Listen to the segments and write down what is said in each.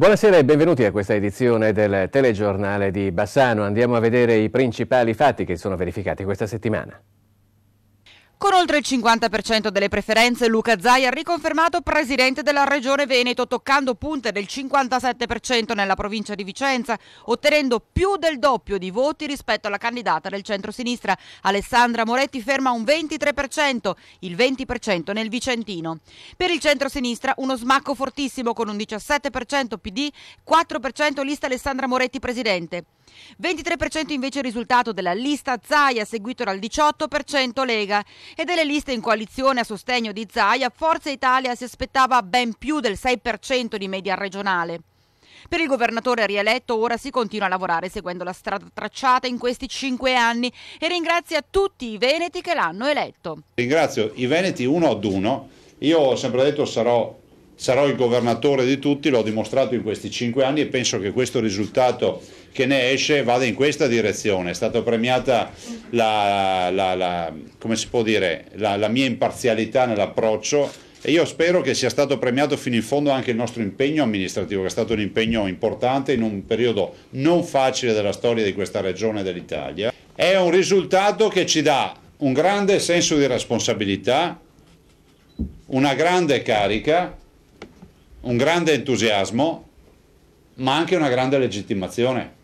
Buonasera e benvenuti a questa edizione del telegiornale di Bassano. Andiamo a vedere i principali fatti che sono verificati questa settimana. Con oltre il 50% delle preferenze, Luca Zaia riconfermato presidente della Regione Veneto, toccando punte del 57% nella provincia di Vicenza, ottenendo più del doppio di voti rispetto alla candidata del centro-sinistra. Alessandra Moretti ferma un 23%, il 20% nel Vicentino. Per il centro-sinistra uno smacco fortissimo con un 17% PD, 4% lista Alessandra Moretti presidente. 23% invece il risultato della lista Zaia, seguito dal 18% Lega. E delle liste in coalizione a sostegno di Zaia, Forza Italia si aspettava ben più del 6% di media regionale. Per il governatore rieletto ora si continua a lavorare seguendo la strada tracciata in questi cinque anni e ringrazia tutti i veneti che l'hanno eletto. Ringrazio i veneti uno ad uno. Io ho sempre detto sarò sarò il governatore di tutti, l'ho dimostrato in questi cinque anni e penso che questo risultato che ne esce vada in questa direzione. È stata premiata la, la, la, dire, la mia imparzialità nell'approccio e io spero che sia stato premiato fino in fondo anche il nostro impegno amministrativo, che è stato un impegno importante in un periodo non facile della storia di questa regione dell'Italia. È un risultato che ci dà un grande senso di responsabilità, una grande carica un grande entusiasmo, ma anche una grande legittimazione.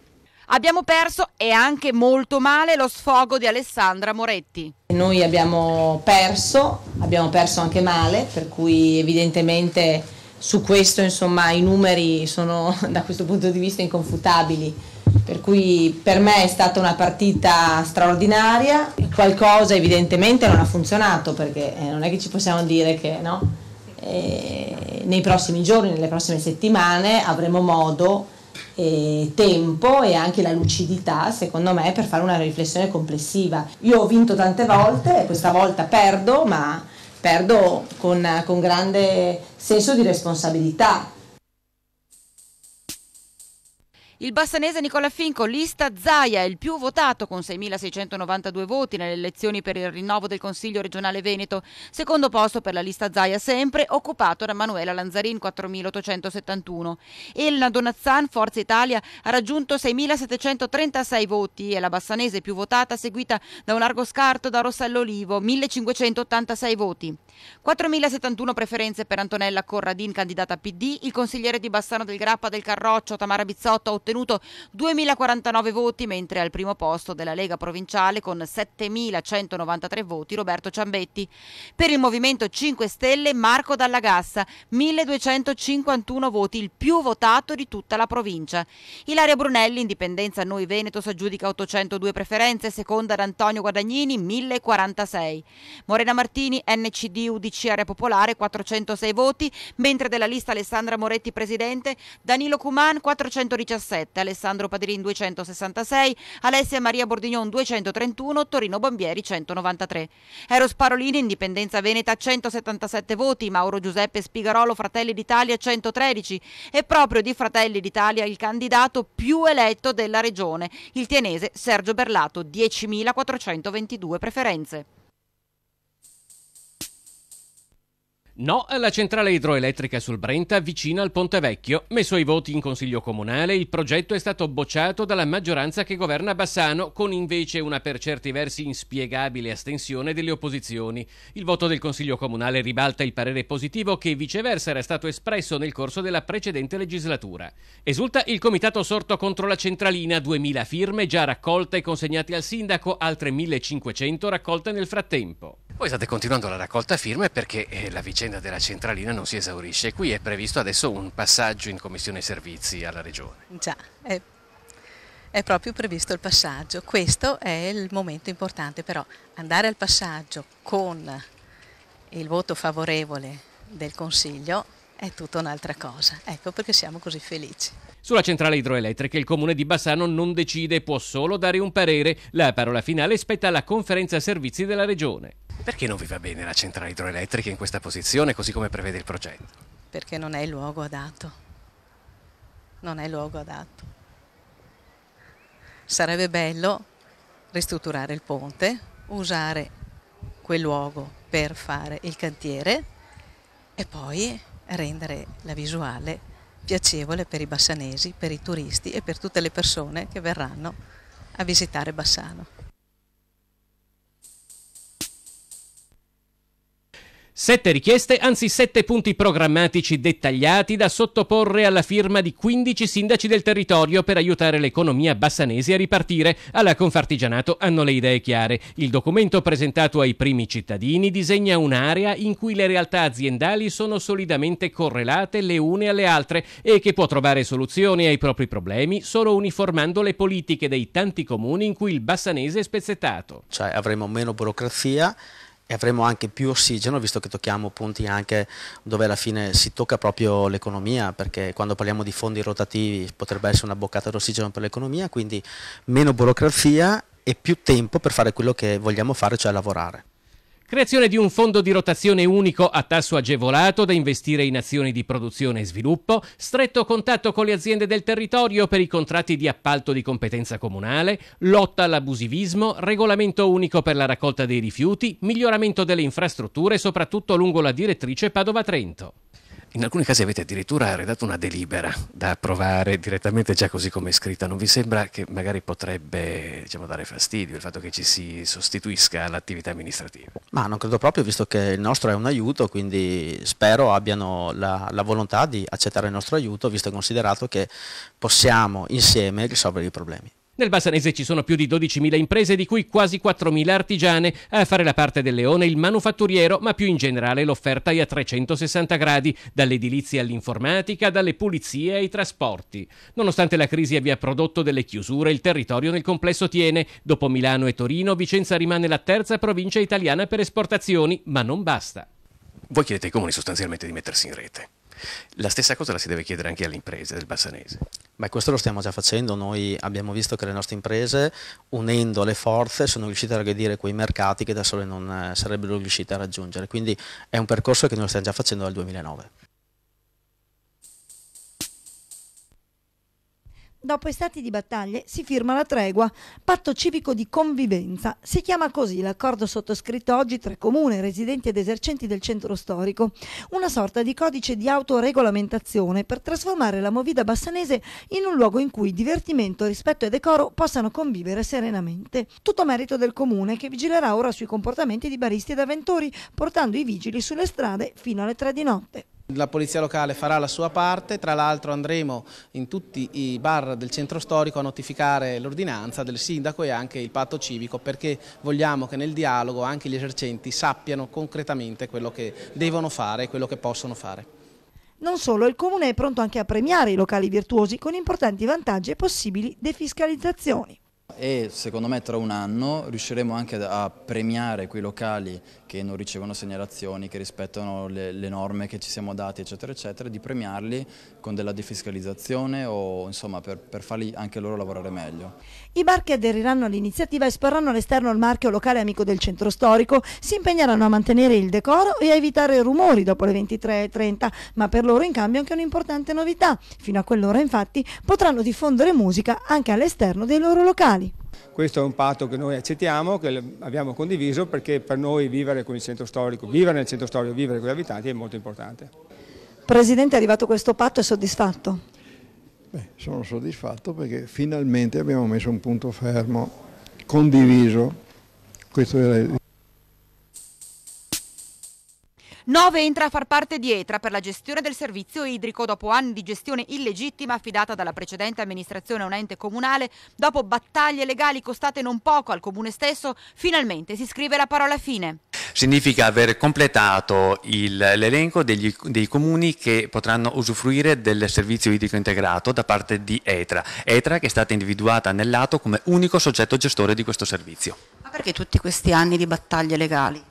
Abbiamo perso e anche molto male lo sfogo di Alessandra Moretti. Noi abbiamo perso, abbiamo perso anche male, per cui evidentemente su questo insomma, i numeri sono da questo punto di vista inconfutabili. Per cui per me è stata una partita straordinaria, qualcosa evidentemente non ha funzionato perché eh, non è che ci possiamo dire che no nei prossimi giorni, nelle prossime settimane avremo modo, eh, tempo e anche la lucidità, secondo me, per fare una riflessione complessiva. Io ho vinto tante volte, questa volta perdo, ma perdo con, con grande senso di responsabilità il bassanese Nicola Finco, lista Zaia, il più votato con 6.692 voti nelle elezioni per il rinnovo del Consiglio regionale Veneto. Secondo posto per la lista Zaia sempre, occupato da Manuela Lanzarin, 4.871. Elena Donazzan, Forza Italia, ha raggiunto 6.736 voti e la bassanese più votata seguita da un largo scarto da Rossello Olivo, 1.586 voti. 4.071 preferenze per Antonella Corradin, candidata PD. Il consigliere di Bassano del Grappa del Carroccio, Tamara Bizzotto, ha ottenuto 2.049 voti, mentre al primo posto della Lega Provinciale con 7.193 voti Roberto Ciambetti. Per il Movimento 5 Stelle, Marco Dalla Gassa, 1.251 voti, il più votato di tutta la provincia. Ilaria Brunelli, Indipendenza Noi Veneto, si aggiudica 802 preferenze, seconda ad Antonio Guadagnini, 1.046. Morena Martini, NCD PD, UDC, Area Popolare 406 voti, mentre della lista Alessandra Moretti presidente, Danilo Cuman 417, Alessandro Padrin 266, Alessia Maria Bordignon 231, Torino Bambieri 193. Eros Parolini, Indipendenza Veneta 177 voti, Mauro Giuseppe Spigarolo, Fratelli d'Italia 113 e proprio di Fratelli d'Italia il candidato più eletto della regione, il tienese Sergio Berlato, 10.422 preferenze. No alla centrale idroelettrica sul Brenta vicina al Ponte Vecchio. Messo ai voti in Consiglio Comunale, il progetto è stato bocciato dalla maggioranza che governa Bassano, con invece una per certi versi inspiegabile astensione delle opposizioni. Il voto del Consiglio Comunale ribalta il parere positivo che viceversa era stato espresso nel corso della precedente legislatura. Esulta il comitato sorto contro la centralina, 2000 firme già raccolte e consegnate al sindaco, altre 1500 raccolte nel frattempo. Voi state continuando la raccolta firme perché eh, la vicenda della centralina non si esaurisce. Qui è previsto adesso un passaggio in commissione servizi alla regione. Già, è, è proprio previsto il passaggio. Questo è il momento importante, però andare al passaggio con il voto favorevole del Consiglio è tutta un'altra cosa. Ecco perché siamo così felici. Sulla centrale idroelettrica il comune di Bassano non decide, può solo dare un parere. La parola finale spetta alla conferenza servizi della regione. Perché non vi va bene la centrale idroelettrica in questa posizione, così come prevede il progetto? Perché non è il luogo adatto. Non è il luogo adatto. Sarebbe bello ristrutturare il ponte, usare quel luogo per fare il cantiere e poi rendere la visuale piacevole per i bassanesi, per i turisti e per tutte le persone che verranno a visitare Bassano. Sette richieste, anzi sette punti programmatici dettagliati da sottoporre alla firma di 15 sindaci del territorio per aiutare l'economia bassanese a ripartire. Alla Confartigianato hanno le idee chiare. Il documento presentato ai primi cittadini disegna un'area in cui le realtà aziendali sono solidamente correlate le une alle altre e che può trovare soluzioni ai propri problemi solo uniformando le politiche dei tanti comuni in cui il bassanese è spezzettato. Cioè avremo meno burocrazia e avremo anche più ossigeno visto che tocchiamo punti anche dove alla fine si tocca proprio l'economia perché quando parliamo di fondi rotativi potrebbe essere una boccata d'ossigeno per l'economia quindi meno burocrazia e più tempo per fare quello che vogliamo fare cioè lavorare. Creazione di un fondo di rotazione unico a tasso agevolato da investire in azioni di produzione e sviluppo, stretto contatto con le aziende del territorio per i contratti di appalto di competenza comunale, lotta all'abusivismo, regolamento unico per la raccolta dei rifiuti, miglioramento delle infrastrutture soprattutto lungo la direttrice Padova-Trento. In alcuni casi avete addirittura redatto una delibera da approvare direttamente già così come è scritta. Non vi sembra che magari potrebbe diciamo, dare fastidio il fatto che ci si sostituisca all'attività amministrativa? Ma non credo proprio, visto che il nostro è un aiuto, quindi spero abbiano la, la volontà di accettare il nostro aiuto, visto e considerato che possiamo insieme risolvere i problemi. Nel Bassanese ci sono più di 12.000 imprese, di cui quasi 4.000 artigiane. A fare la parte del leone il manufatturiero, ma più in generale l'offerta è a 360 gradi, dall'edilizia all'informatica, dalle pulizie ai trasporti. Nonostante la crisi abbia prodotto delle chiusure, il territorio nel complesso tiene. Dopo Milano e Torino, Vicenza rimane la terza provincia italiana per esportazioni, ma non basta. Voi chiedete ai comuni sostanzialmente di mettersi in rete la stessa cosa la si deve chiedere anche alle imprese del Bassanese. Beh, questo lo stiamo già facendo, noi abbiamo visto che le nostre imprese unendo le forze sono riuscite a raggiungere quei mercati che da sole non eh, sarebbero riuscite a raggiungere, quindi è un percorso che noi stiamo già facendo dal 2009. Dopo estati di battaglie si firma la tregua, patto civico di convivenza. Si chiama così l'accordo sottoscritto oggi tra comune, residenti ed esercenti del centro storico. Una sorta di codice di autoregolamentazione per trasformare la movida bassanese in un luogo in cui divertimento, rispetto e decoro possano convivere serenamente. Tutto merito del comune che vigilerà ora sui comportamenti di baristi ed avventori, portando i vigili sulle strade fino alle tre di notte. La polizia locale farà la sua parte, tra l'altro andremo in tutti i bar del centro storico a notificare l'ordinanza del sindaco e anche il patto civico perché vogliamo che nel dialogo anche gli esercenti sappiano concretamente quello che devono fare e quello che possono fare. Non solo, il Comune è pronto anche a premiare i locali virtuosi con importanti vantaggi e possibili defiscalizzazioni e secondo me tra un anno riusciremo anche a premiare quei locali che non ricevono segnalazioni, che rispettano le, le norme che ci siamo dati, eccetera, eccetera, di premiarli con della defiscalizzazione o insomma per, per farli anche loro lavorare meglio. I bar che aderiranno all'iniziativa esporranno all'esterno il marchio locale amico del centro storico, si impegneranno a mantenere il decoro e a evitare rumori dopo le 23.30, ma per loro in cambio anche un'importante novità. Fino a quell'ora infatti potranno diffondere musica anche all'esterno dei loro locali. Questo è un patto che noi accettiamo, che abbiamo condiviso perché per noi vivere con il centro storico, vivere nel centro storico, vivere con gli abitanti è molto importante. Presidente, è arrivato questo patto, è soddisfatto? Beh, sono soddisfatto perché finalmente abbiamo messo un punto fermo, condiviso. Questo era il 9 entra a far parte di ETRA per la gestione del servizio idrico dopo anni di gestione illegittima affidata dalla precedente amministrazione a un ente comunale, dopo battaglie legali costate non poco al comune stesso, finalmente si scrive la parola fine significa aver completato l'elenco dei comuni che potranno usufruire del servizio idrico integrato da parte di ETRA, ETRA che è stata individuata nel lato come unico soggetto gestore di questo servizio. Ma perché tutti questi anni di battaglie legali?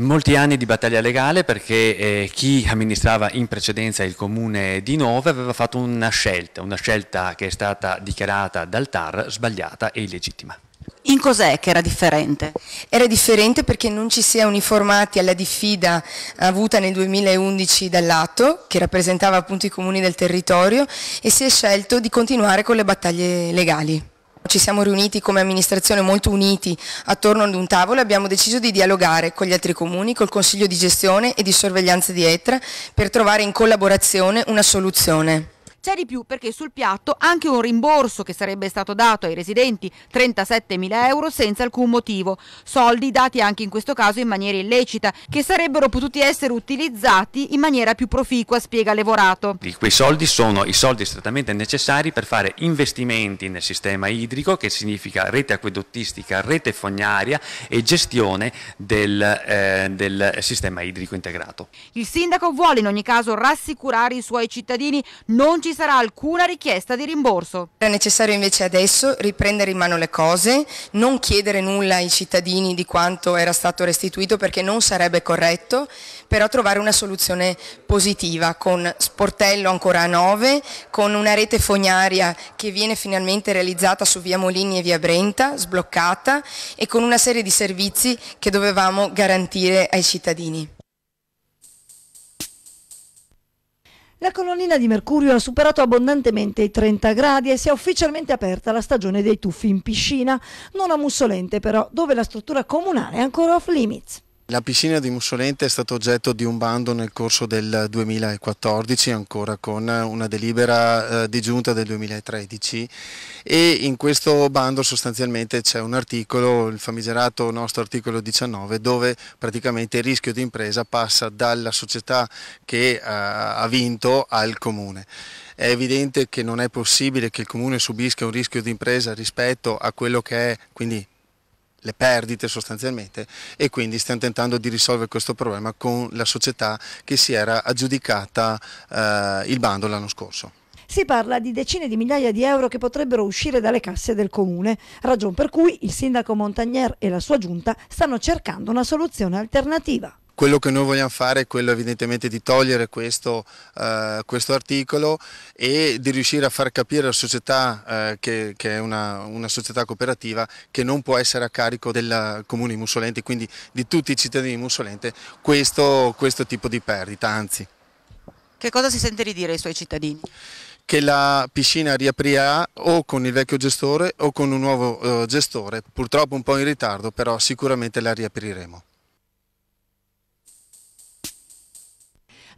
Molti anni di battaglia legale perché eh, chi amministrava in precedenza il comune di Nove aveva fatto una scelta, una scelta che è stata dichiarata dal TAR sbagliata e illegittima. In cos'è che era differente? Era differente perché non ci si è uniformati alla diffida avuta nel 2011 dall'atto, che rappresentava appunto i comuni del territorio, e si è scelto di continuare con le battaglie legali. Ci siamo riuniti come amministrazione molto uniti attorno ad un tavolo e abbiamo deciso di dialogare con gli altri comuni, col Consiglio di gestione e di sorveglianza di ETRA per trovare in collaborazione una soluzione. C'è di più perché sul piatto anche un rimborso che sarebbe stato dato ai residenti 37 mila euro senza alcun motivo, soldi dati anche in questo caso in maniera illecita che sarebbero potuti essere utilizzati in maniera più proficua, spiega Levorato. Quei soldi sono i soldi strettamente necessari per fare investimenti nel sistema idrico che significa rete acquedottistica, rete fognaria e gestione del, eh, del sistema idrico integrato. Il sindaco vuole in ogni caso rassicurare i suoi cittadini, non ci sarà alcuna richiesta di rimborso. Era necessario invece adesso riprendere in mano le cose, non chiedere nulla ai cittadini di quanto era stato restituito perché non sarebbe corretto, però trovare una soluzione positiva con sportello ancora a 9, con una rete fognaria che viene finalmente realizzata su via Molini e via Brenta, sbloccata e con una serie di servizi che dovevamo garantire ai cittadini. La colonnina di mercurio ha superato abbondantemente i 30 gradi e si è ufficialmente aperta la stagione dei tuffi in piscina, non a Mussolente però, dove la struttura comunale è ancora off limits. La piscina di Mussolente è stata oggetto di un bando nel corso del 2014, ancora con una delibera eh, di giunta del 2013 e in questo bando sostanzialmente c'è un articolo, il famigerato nostro articolo 19, dove praticamente il rischio di impresa passa dalla società che eh, ha vinto al comune. È evidente che non è possibile che il comune subisca un rischio di impresa rispetto a quello che è, quindi le perdite sostanzialmente e quindi stiamo tentando di risolvere questo problema con la società che si era aggiudicata eh, il bando l'anno scorso. Si parla di decine di migliaia di euro che potrebbero uscire dalle casse del comune, ragion per cui il sindaco Montagnier e la sua giunta stanno cercando una soluzione alternativa. Quello che noi vogliamo fare è quello evidentemente di togliere questo, eh, questo articolo e di riuscire a far capire alla società, eh, che, che, è una, una, società cooperativa, che non può essere a carico del comune di Mussolente, quindi di tutti i cittadini di Mussolente, questo, questo tipo di perdita, anzi. Che cosa si sente di dire ai suoi cittadini? che la piscina riaprirà o con il vecchio gestore o con un nuovo eh, gestore, purtroppo un po' in ritardo, però sicuramente la riapriremo.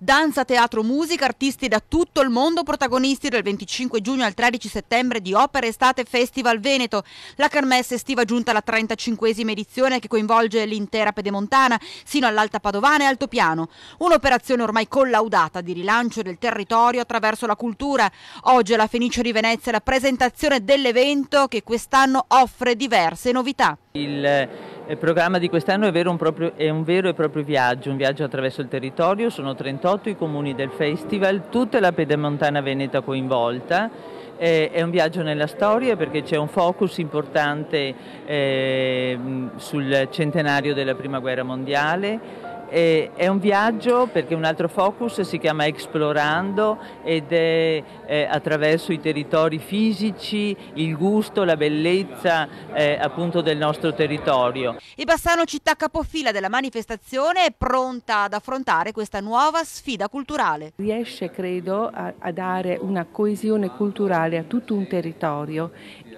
Danza, teatro, musica, artisti da tutto il mondo protagonisti dal 25 giugno al 13 settembre di Opera Estate Festival Veneto. La Carmessa estiva giunta alla 35esima edizione che coinvolge l'intera pedemontana sino all'Alta Padovana e Altopiano. Un'operazione ormai collaudata di rilancio del territorio attraverso la cultura. Oggi alla Fenice di Venezia la presentazione dell'evento che quest'anno offre diverse novità. Il il programma di quest'anno è, è, un vero e proprio viaggio, un viaggio attraverso il territorio, sono 38 i comuni del festival, tutta la pedemontana veneta coinvolta. Eh, è un viaggio nella storia perché c'è un focus importante eh, sul centenario della Prima Guerra Mondiale, e è un viaggio perché un altro focus si chiama Explorando ed è eh, attraverso i territori fisici, il gusto, la bellezza eh, appunto del nostro territorio. E Bassano città capofila della manifestazione è pronta ad affrontare questa nuova sfida culturale. Riesce credo a, a dare una coesione culturale a tutto un territorio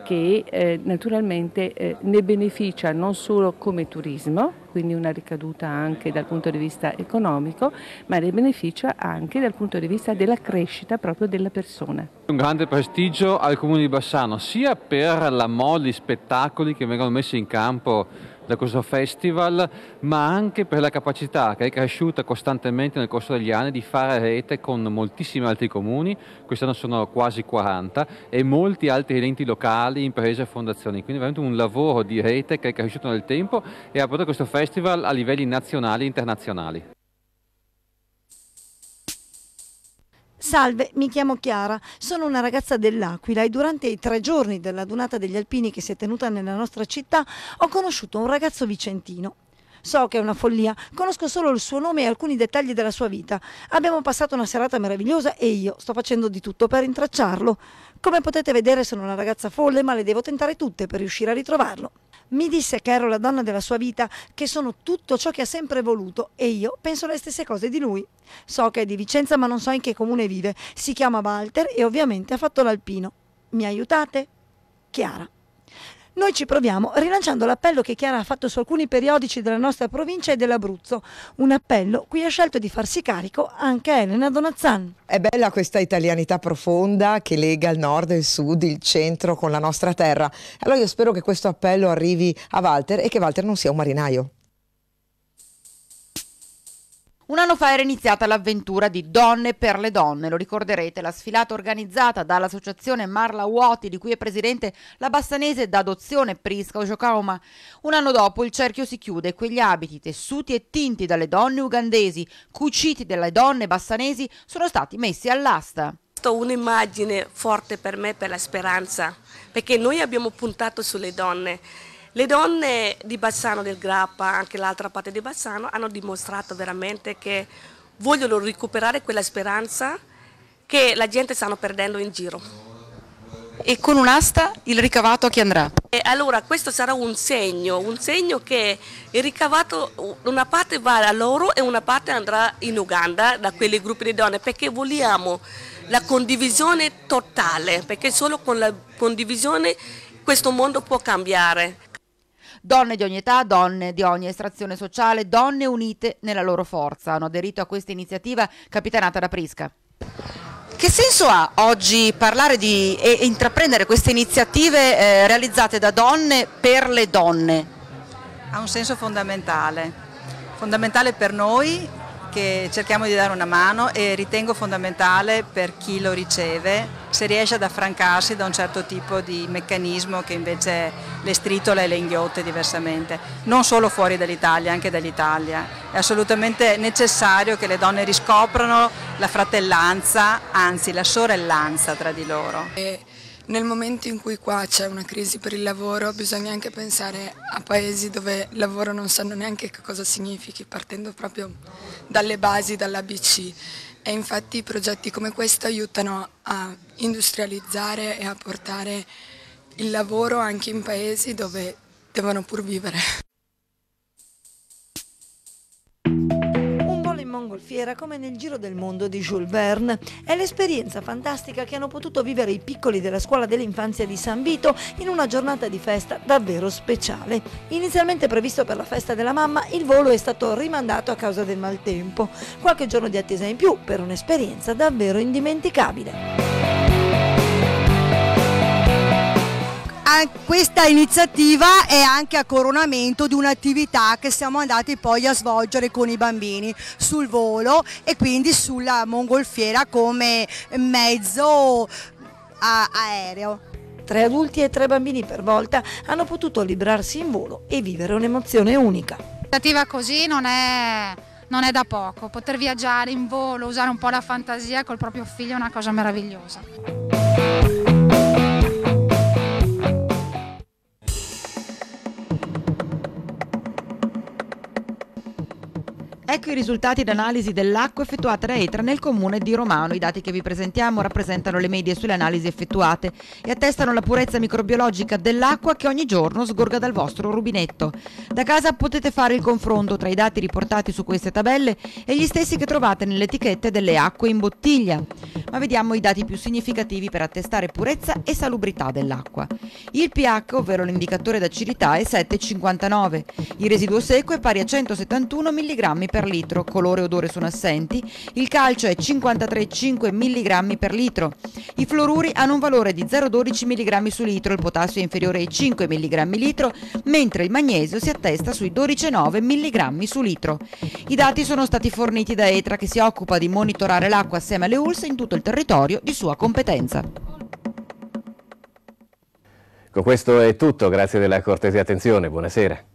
che eh, naturalmente eh, ne beneficia non solo come turismo quindi una ricaduta anche dal punto di vista economico, ma ne beneficia anche dal punto di vista della crescita proprio della persona. Un grande prestigio al comune di Bassano, sia per la mole di spettacoli che vengono messi in campo da questo festival, ma anche per la capacità che è cresciuta costantemente nel corso degli anni di fare rete con moltissimi altri comuni, quest'anno sono quasi 40, e molti altri enti locali, imprese e fondazioni. Quindi veramente un lavoro di rete che è cresciuto nel tempo e ha portato questo festival a livelli nazionali e internazionali. Salve, mi chiamo Chiara, sono una ragazza dell'Aquila e durante i tre giorni della donata degli alpini che si è tenuta nella nostra città ho conosciuto un ragazzo vicentino So che è una follia, conosco solo il suo nome e alcuni dettagli della sua vita. Abbiamo passato una serata meravigliosa e io sto facendo di tutto per rintracciarlo. Come potete vedere sono una ragazza folle, ma le devo tentare tutte per riuscire a ritrovarlo. Mi disse che ero la donna della sua vita, che sono tutto ciò che ha sempre voluto e io penso le stesse cose di lui. So che è di Vicenza ma non so in che comune vive. Si chiama Walter e ovviamente ha fatto l'alpino. Mi aiutate? Chiara. Noi ci proviamo rilanciando l'appello che Chiara ha fatto su alcuni periodici della nostra provincia e dell'Abruzzo, un appello cui ha scelto di farsi carico anche Elena Donazzan. È bella questa italianità profonda che lega il nord e il sud, il centro con la nostra terra. Allora io spero che questo appello arrivi a Walter e che Walter non sia un marinaio. Un anno fa era iniziata l'avventura di Donne per le Donne, lo ricorderete, la sfilata organizzata dall'associazione Marla Uoti, di cui è presidente la bassanese d'adozione Prisca Oshokaoma. Un anno dopo il cerchio si chiude e quegli abiti tessuti e tinti dalle donne ugandesi, cuciti dalle donne bassanesi, sono stati messi all'asta un'immagine forte per me, per la speranza, perché noi abbiamo puntato sulle donne le donne di Bassano del Grappa, anche l'altra parte di Bassano, hanno dimostrato veramente che vogliono recuperare quella speranza che la gente stanno perdendo in giro. E con un'asta il ricavato a chi andrà? E allora questo sarà un segno, un segno che il ricavato, una parte va a loro e una parte andrà in Uganda da quei gruppi di donne perché vogliamo la condivisione totale, perché solo con la condivisione questo mondo può cambiare. Donne di ogni età, donne di ogni estrazione sociale, donne unite nella loro forza. Hanno aderito a questa iniziativa capitanata da Prisca. Che senso ha oggi parlare di, e intraprendere queste iniziative eh, realizzate da donne per le donne? Ha un senso fondamentale, fondamentale per noi che cerchiamo di dare una mano e ritengo fondamentale per chi lo riceve se riesce ad affrancarsi da un certo tipo di meccanismo che invece le stritola e le inghiotte diversamente, non solo fuori dall'Italia, anche dall'Italia. È assolutamente necessario che le donne riscoprano la fratellanza, anzi la sorellanza tra di loro. E nel momento in cui qua c'è una crisi per il lavoro bisogna anche pensare a paesi dove il lavoro non sanno neanche che cosa significhi, partendo proprio dalle basi, dall'ABC. E infatti progetti come questo aiutano a industrializzare e a portare il lavoro anche in paesi dove devono pur vivere. mongolfiera come nel giro del mondo di Jules Verne. È l'esperienza fantastica che hanno potuto vivere i piccoli della scuola dell'infanzia di San Vito in una giornata di festa davvero speciale. Inizialmente previsto per la festa della mamma, il volo è stato rimandato a causa del maltempo. Qualche giorno di attesa in più per un'esperienza davvero indimenticabile. questa iniziativa è anche a coronamento di un'attività che siamo andati poi a svolgere con i bambini sul volo e quindi sulla mongolfiera come mezzo aereo. Tre adulti e tre bambini per volta hanno potuto librarsi in volo e vivere un'emozione unica. Un'iniziativa così non è, non è da poco, poter viaggiare in volo, usare un po' la fantasia col proprio figlio è una cosa meravigliosa. Ecco i risultati d'analisi dell'acqua effettuata da ETRA nel comune di Romano. I dati che vi presentiamo rappresentano le medie sulle analisi effettuate e attestano la purezza microbiologica dell'acqua che ogni giorno sgorga dal vostro rubinetto. Da casa potete fare il confronto tra i dati riportati su queste tabelle e gli stessi che trovate nelle etichette delle acque in bottiglia. Ma vediamo i dati più significativi per attestare purezza e salubrità dell'acqua. Il pH, ovvero l'indicatore d'acidità, è 7,59. Il residuo secco è pari a 171 mg per litro, colore e odore sono assenti, il calcio è 53,5 mg per litro, i fluoruri hanno un valore di 0,12 mg su litro, il potassio è inferiore ai 5 mg litro, mentre il magnesio si attesta sui 12,9 mg su litro. I dati sono stati forniti da ETRA che si occupa di monitorare l'acqua assieme alle ULS in tutto il territorio di sua competenza. Con ecco, questo è tutto, grazie della cortese attenzione, buonasera.